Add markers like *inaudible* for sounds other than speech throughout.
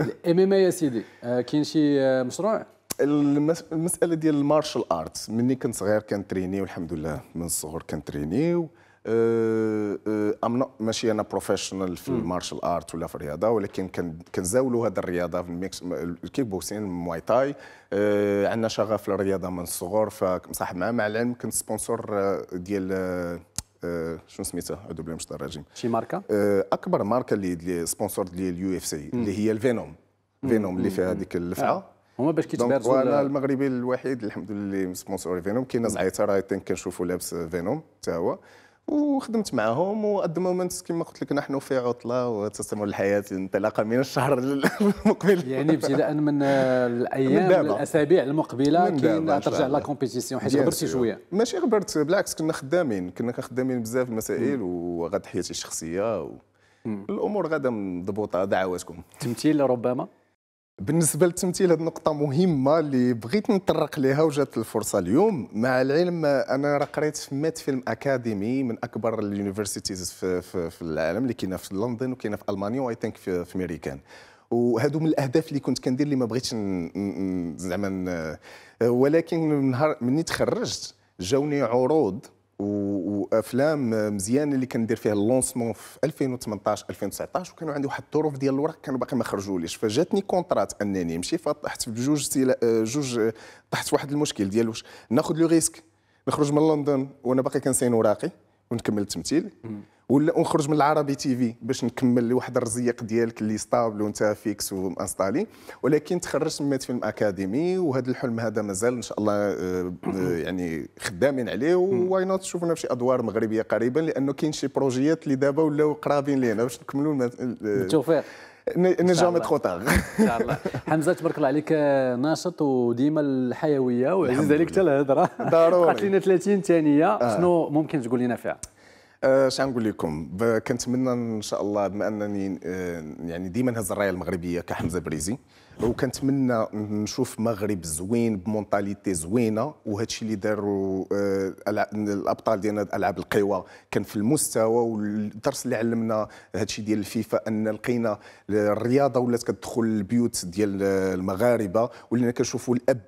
الام ام يا سيدي آه، كاين شي آه، مشروع المساله ديال المارشال ارتس مني كنت صغير كنتريني والحمد لله من الصغر كنتريني ام آه، ماشي انا بروفيشنال في المارشال ارت ولا في الرياضه ولكن كنزاولوا هذه الرياضه في الميكس الكيك بوكسين المواي تاي عندنا شغف للرياضه من الصغر فمصاحب معاه مع العلم كنت سبونسور ديال شنو سميتها عدو بلا مش الرجيم شي ماركه اكبر ماركه اللي اللي سبونسور ديال اليو اف سي اللي هي الفينوم فينوم اللي فيها هذيك اللفعه هما باش كيتبارزوا وانا المغربي الوحيد الحمد لله اللي سبونسور فينوم كاين ناس عيطه راه كنشوفوا لابس فينوم حتى هو وخدمت معهم وات ذا مومنت كما قلت لك نحن في عطله وتستمر الحياه انطلاقا من الشهر المقبل يعني ابتداء *laughs* من الايام الاسابيع المقبله كاين ترجع لا كومبيتيسيون حيت غبرتي شويه ماشي غبرت بالعكس كنا خدامين كنا خدامين بزاف المسائل وغاد حياتي الشخصيه و... الامور غادا مضبوطه دعواتكم تمثيل ربما بالنسبه للتمثيل هذه النقطه مهمه اللي بغيت نطرق لها وجات الفرصه اليوم مع العلم انا راه قريت مات فيلم اكاديمي من اكبر اليونيفرسيتيز في, في, في العالم اللي كاينه في لندن وكاينه في المانيا واي ثينك في, في وهذو وهادو من الاهداف اللي كنت كندير اللي ما بغيتش زعما ولكن من نهار مني تخرجت جاوني عروض وافلام مزيان اللي كندير فيها اللونسمون في 2018 2019 وكانوا عندي واحد الظروف ديال الورق كانوا باقي ما خرجوليش فجاتني كونترات انني نمشي فطحت في بجوج جوج طحت في واحد المشكل ديال واش ناخذ لو ريسك نخرج من لندن وانا باقي كنسين وراقي ونكمل التمثيل ولا نخرج من العربي تي في باش نكمل لواحد الرزيق ديالك اللي ستابل وانت فيكس وانستالي ولكن تخرجت من فيلم اكاديمي وهذا الحلم هذا مازال ان شاء الله آه، آه، يعني خدامين عليه وواي نوت شوفنا في شي ادوار مغربيه قريبا لانه كاين شي بروجيات اللي دابا ولاو قرابين لينا باش نكملوا بالتوفيق نجامي تخو ان شاء الله *laughs* حمزه تبارك الله عليك آه، ناشط وديما الحيويه وعزيز عليك حتى الهضره ضروري *laughs* قالت لنا 30 ثانيه آه. شنو ممكن تقول لنا فيها اش أه غنقول لكم كنتمنى ان شاء الله بما انني أه، يعني ديما نهز الرايه المغربيه كحمزه بريزي وكنتمنى نشوف مغرب زوين بمونتاليتي زوينه وهذا الشيء اللي داروا أه، الابطال ديالنا العاب القوى كان في المستوى والدرس اللي علمنا هذا الشيء ديال الفيفا ان لقينا الرياضه ولات كتدخل البيوت ديال المغاربه ولينا كنشوفوا الاب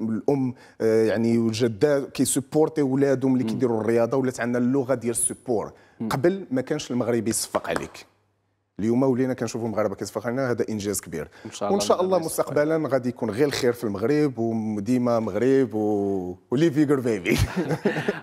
والام أه، يعني والجدات كيسبورتي ولادهم اللي كيديروا الرياضه ولات عندنا اللغه ديال السبورت الجمهور قبل ما كانش المغربي يصفق عليك اليوم ولينا كنشوفوا المغاربه كيصفق علينا هذا انجاز كبير وان شاء الله وان شاء الله مستقبلا غادي يكون غير الخير في المغرب وديما مغرب و... وليفي بيبي *laughs*